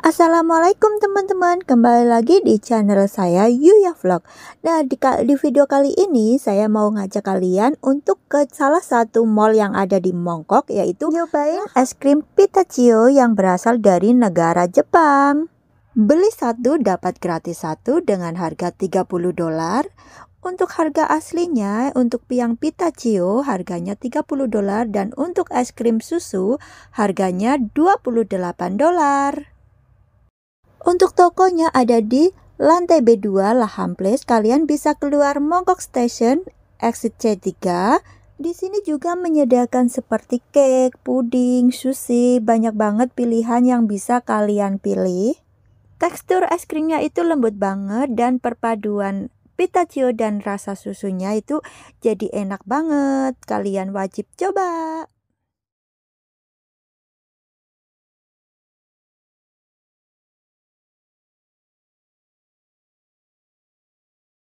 Assalamualaikum teman-teman, kembali lagi di channel saya Yuya Vlog. Nah, di, di video kali ini saya mau ngajak kalian untuk ke salah satu mall yang ada di Mongkok yaitu nyobain es krim Pitachio yang berasal dari negara Jepang. Beli satu dapat gratis satu dengan harga 30 dolar. Untuk harga aslinya, untuk piang pitachio harganya 30 dolar dan untuk es krim susu harganya 28 dolar. Untuk tokonya ada di lantai B2 Laham Place. Kalian bisa keluar Mongkok Station, exit C3. Di sini juga menyediakan seperti cake, puding, sushi, banyak banget pilihan yang bisa kalian pilih. Tekstur es krimnya itu lembut banget dan perpaduan pistachio dan rasa susunya itu jadi enak banget. Kalian wajib coba.